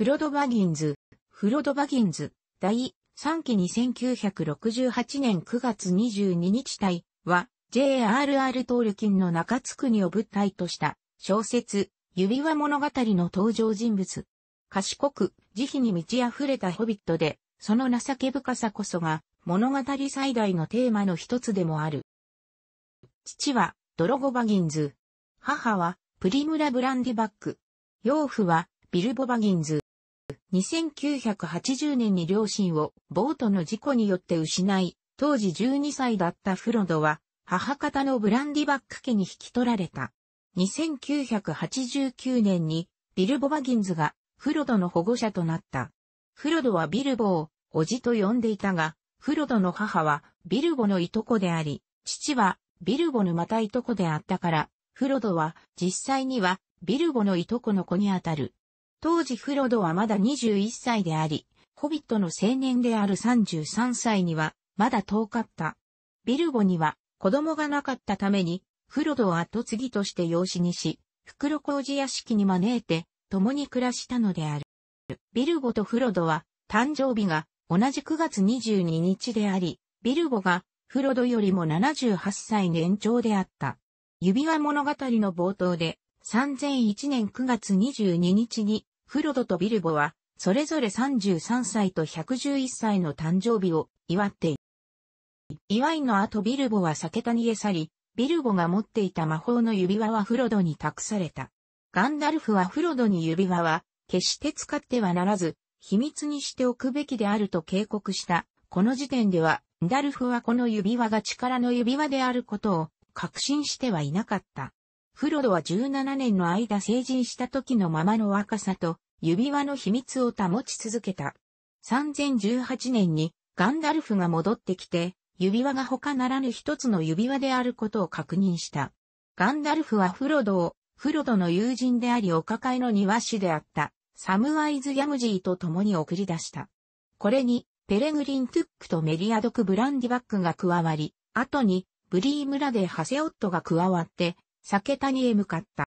フロド・バギンズ、フロド・バギンズ、第3期2 9 6 8年9月22日隊は、J.R.R. トールキンの中津国を舞台とした小説、指輪物語の登場人物。賢く、慈悲に満ち溢れたホビットで、その情け深さこそが物語最大のテーマの一つでもある。父はドロゴ・バギンズ。母はプリムラ・ブランディバック。養父はビルボ・バギンズ。2980年に両親をボートの事故によって失い、当時12歳だったフロドは、母方のブランディバック家に引き取られた。2989年にビルボ・バギンズがフロドの保護者となった。フロドはビルボをおじと呼んでいたが、フロドの母はビルボのいとこであり、父はビルボのまたいとこであったから、フロドは実際にはビルボのいとこの子にあたる。当時フロドはまだ21歳であり、ホビットの青年である33歳には、まだ遠かった。ビルボには、子供がなかったために、フロドを後継ぎとして養子にし、袋小路屋敷に招いて、共に暮らしたのである。ビルボとフロドは、誕生日が同じ9月22日であり、ビルボがフロドよりも78歳年長であった。指輪物語の冒頭で、3001年9月22日にフロドとビルボは、それぞれ33歳と111歳の誕生日を祝っている。祝いの後ビルボは酒谷へ去り、ビルボが持っていた魔法の指輪はフロドに託された。ガンダルフはフロドに指輪は、決して使ってはならず、秘密にしておくべきであると警告した。この時点では、ダルフはこの指輪が力の指輪であることを確信してはいなかった。フロドは17年の間成人した時のままの若さと指輪の秘密を保ち続けた。3018年にガンダルフが戻ってきて、指輪が他ならぬ一つの指輪であることを確認した。ガンダルフはフロドを、フロドの友人でありお抱えの庭師であった、サムワイズ・ヤムジーと共に送り出した。これに、ペレグリン・トゥックとメリアドク・ブランディバックが加わり、後に、ブリー村でハセオットが加わって、酒谷へ向かった。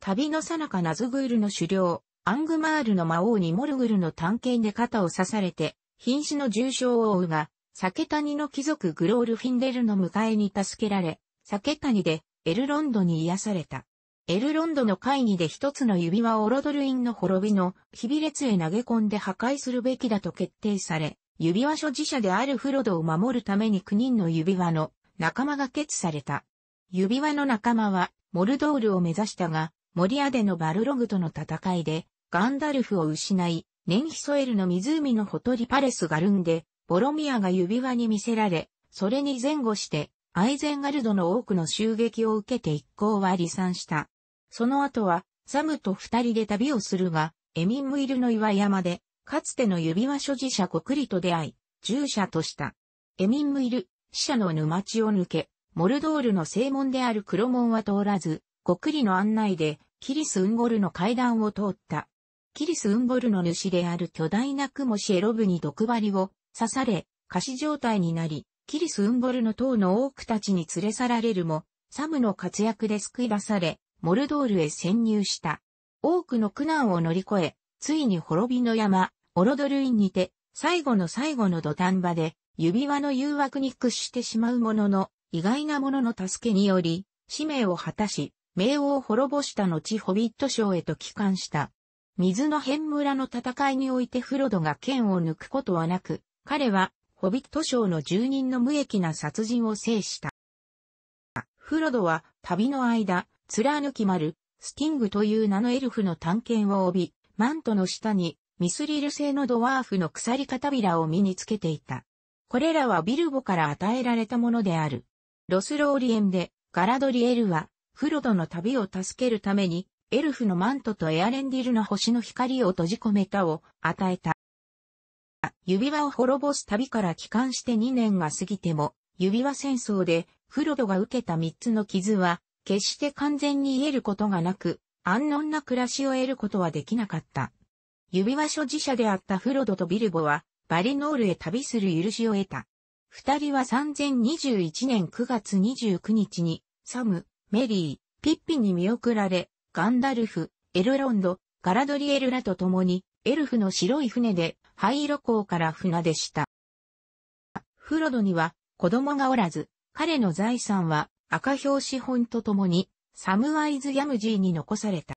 旅のさなかナズグールの狩猟、アングマールの魔王にモルグルの探検で肩を刺されて、瀕死の重傷を負うが、酒谷の貴族グロールフィンデルの迎えに助けられ、酒谷でエルロンドに癒された。エルロンドの会議で一つの指輪をロドルインの滅びのひび列へ投げ込んで破壊するべきだと決定され、指輪所持者であるフロドを守るために9人の指輪の仲間が決された。指輪の仲間は、モルドールを目指したが、モリアでのバルログとの戦いで、ガンダルフを失い、ネンヒソエルの湖のほとりパレスガルンで、ボロミアが指輪に見せられ、それに前後して、アイゼンガルドの多くの襲撃を受けて一行は離散した。その後は、サムと二人で旅をするが、エミンムイルの岩山で、かつての指輪所持者コクリと出会い、従者とした。エミンムイル、死者の沼地を抜け、モルドールの正門である黒門は通らず、国りの案内で、キリス・ウンゴルの階段を通った。キリス・ウンゴルの主である巨大なクモシエロブに毒針を刺され、仮死状態になり、キリス・ウンゴルの塔の多くたちに連れ去られるも、サムの活躍で救い出され、モルドールへ潜入した。多くの苦難を乗り越え、ついに滅びの山、オロドルインにて、最後の最後の土壇場で、指輪の誘惑に屈してしまうものの、意外な者の助けにより、使命を果たし、名王を滅ぼした後ホビット省へと帰還した。水の辺村の戦いにおいてフロドが剣を抜くことはなく、彼はホビット省の住人の無益な殺人を制した。フロドは旅の間、貫き丸、スティングという名のエルフの探検を帯び、マントの下にミスリル製のドワーフの鎖片びらを身につけていた。これらはビルボから与えられたものである。ロスローリエンで、ガラドリエルは、フロドの旅を助けるために、エルフのマントとエアレンディルの星の光を閉じ込めたを与えた。指輪を滅ぼす旅から帰還して2年が過ぎても、指輪戦争で、フロドが受けた3つの傷は、決して完全に癒えることがなく、安穏な暮らしを得ることはできなかった。指輪所持者であったフロドとビルボは、バリノールへ旅する許しを得た。二人は3021年9月29日に、サム、メリー、ピッピに見送られ、ガンダルフ、エルロンド、ガラドリエルらと共に、エルフの白い船で、灰色港から船でした。フロドには、子供がおらず、彼の財産は、赤表紙本と共に、サムワイズ・ヤムジーに残された。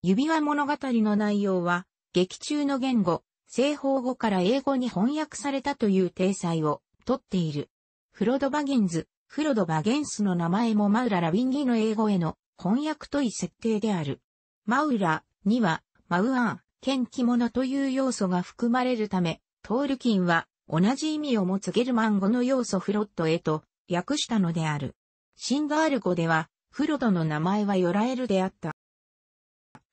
指輪物語の内容は、劇中の言語、西方語から英語に翻訳されたという体裁を取っている。フロド・バゲンズ、フロド・バゲンスの名前もマウラ・ラビンギの英語への翻訳とい設定である。マウラには、マウアン、剣着物という要素が含まれるため、トールキンは同じ意味を持つゲルマン語の要素フロットへと訳したのである。シンガール語では、フロドの名前はヨラエルであった。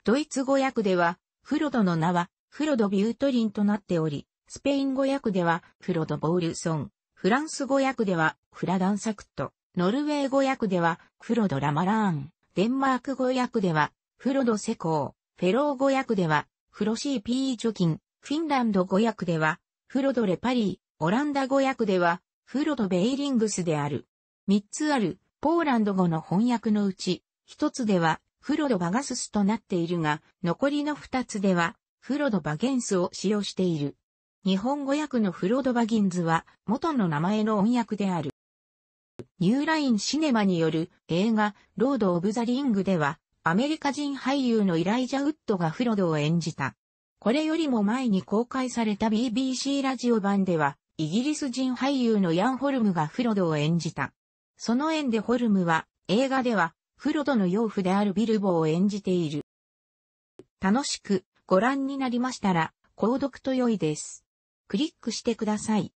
ドイツ語訳では、フロドの名は、フロド・ビュートリンとなっており、スペイン語訳では、フロド・ボールソンフランス語訳では、フラダンサクット、ノルウェー語訳では、フロド・ラマラーン、デンマーク語訳では、フロド・セコー、フェロー語訳では、フロシー・ピー・ジョキン、フィンランド語訳では、フロド・レ・パリー、オランダ語訳では、フロド・ベイリングスである。三つある、ポーランド語の翻訳のうち、一つでは、フロド・バガススとなっているが、残りの二つでは、フロド・バゲンスを使用している。日本語訳のフロード・バギンズは元の名前の音訳である。ニューラインシネマによる映画ロード・オブ・ザ・リングではアメリカ人俳優のイライジャ・ウッドがフロドを演じた。これよりも前に公開された BBC ラジオ版ではイギリス人俳優のヤン・ホルムがフロドを演じた。その縁でホルムは映画ではフロドの養父であるビルボを演じている。楽しくご覧になりましたら、購読と良いです。クリックしてください。